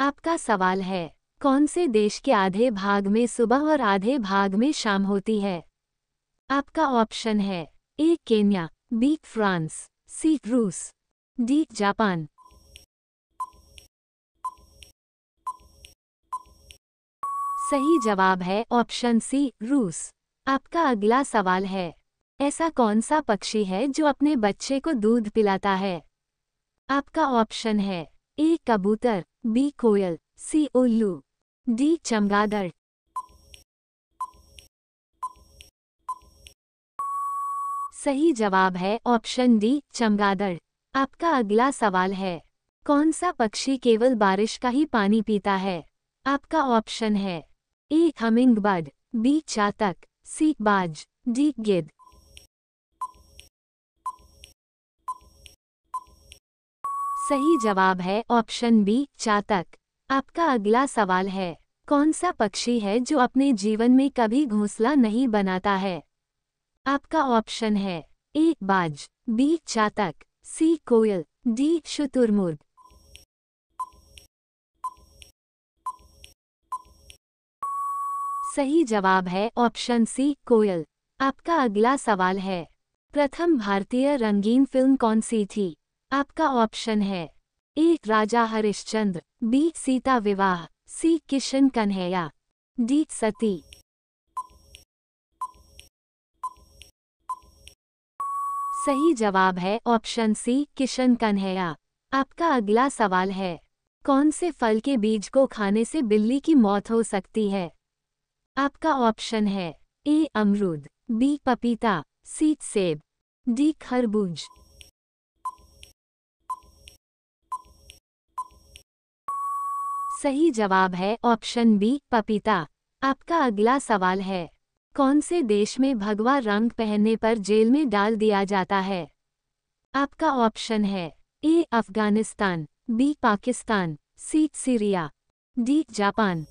आपका सवाल है कौन से देश के आधे भाग में सुबह और आधे भाग में शाम होती है आपका ऑप्शन है A Kenya B France C रूस डी जापान सही जवाब है ऑप्शन सी रूस आपका अगला सवाल है ऐसा कौन सा पक्षी है जो अपने बच्चे को दूध पिलाता है आपका ऑप्शन है ए e कबूतर बी कोयल सी उल्लू डी चमगादड़ सही जवाब है ऑप्शन डी चमगादड़ आपका अगला सवाल है कौन सा पक्षी केवल बारिश का ही पानी पीता है आपका ऑप्शन है ए हमिंग बर्ड बी चातक सी बाज डी गिद्ध सही जवाब है ऑप्शन बी चातक आपका अगला सवाल है कौन सा पक्षी है जो अपने जीवन में कभी घोंसला नहीं बनाता है आपका ऑप्शन है ए बाज बी चातक सी कोयल डी शुतुरमुर्ग सही जवाब है ऑप्शन सी कोयल आपका अगला सवाल है प्रथम भारतीय रंगीन फिल्म कौन सी थी आपका ऑप्शन है एक राजा हरिश्चंद्र बी सीता विवाह सी किशन कन्हैया डी सती सही जवाब है ऑप्शन सी किशन कन्हैया आपका अगला सवाल है कौन से फल के बीज को खाने से बिल्ली की मौत हो सकती है आपका ऑप्शन है ए अमरूद बी पपीता सी सेब डी खरबूज सही जवाब है ऑप्शन बी पपीता आपका अगला सवाल है कौन से देश में भगवा रंग पहनने पर जेल में डाल दिया जाता है आपका ऑप्शन है A Afghanistan B Pakistan C Syria D Japan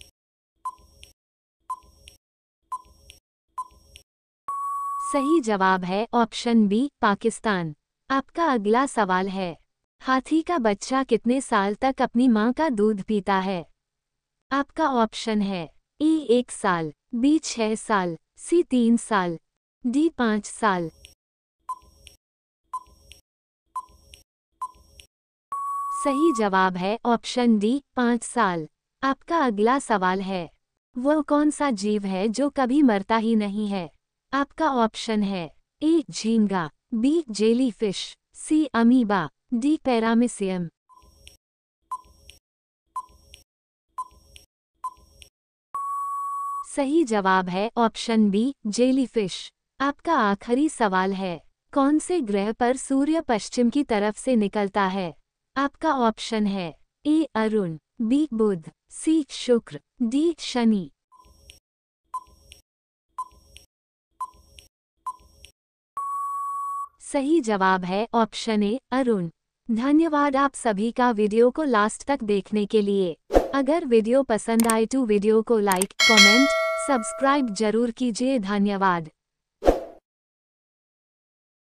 सही जवाब है ऑप्शन बी पाकिस्तान आपका अगला सवाल है हाथी का बच्चा कितने साल तक अपनी माँ का दूध पीता है आपका ऑप्शन है ई एक साल बी छह साल सी तीन साल डी पाँच साल सही जवाब है ऑप्शन डी पाँच साल आपका अगला सवाल है वो कौन सा जीव है जो कभी मरता ही नहीं है आपका ऑप्शन है ए झींगा B jellyfish C amoeba D paramecium सही जवाब है ऑप्शन बी जेलीफिश आपका आखिरी सवाल है कौन से ग्रह पर सूर्य पश्चिम की तरफ से निकलता है आपका ऑप्शन है ए अरुण बी बुध सी शुक्र डी शनि सही जवाब है ऑप्शन ए अरुण धन्यवाद आप सभी का वीडियो को लास्ट तक देखने के लिए अगर वीडियो पसंद आए तो वीडियो को लाइक कमेंट सब्सक्राइब जरूर कीजिए धन्यवाद